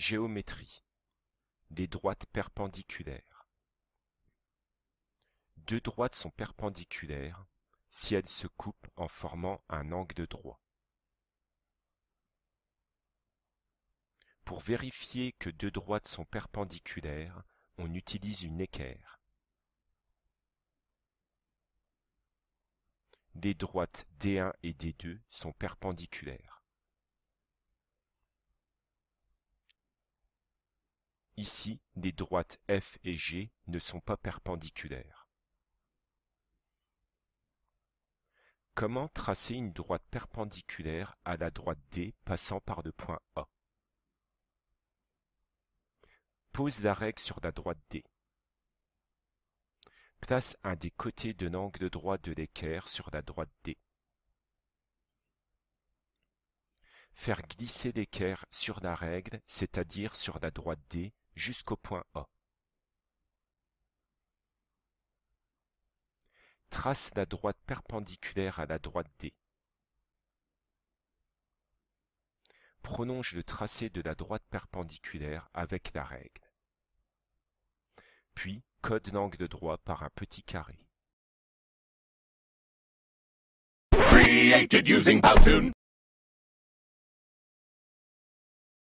Géométrie. Des droites perpendiculaires. Deux droites sont perpendiculaires si elles se coupent en formant un angle de droit. Pour vérifier que deux droites sont perpendiculaires, on utilise une équerre. Des droites D1 et D2 sont perpendiculaires. Ici, les droites F et G ne sont pas perpendiculaires. Comment tracer une droite perpendiculaire à la droite D passant par le point A Pose la règle sur la droite D. Place un des côtés de l'angle droit de l'équerre sur la droite D. Faire glisser l'équerre sur la règle, c'est-à-dire sur la droite D, jusqu'au point A. Trace la droite perpendiculaire à la droite D. Prolonge le tracé de la droite perpendiculaire avec la règle. Puis, code l'angle de droit par un petit carré.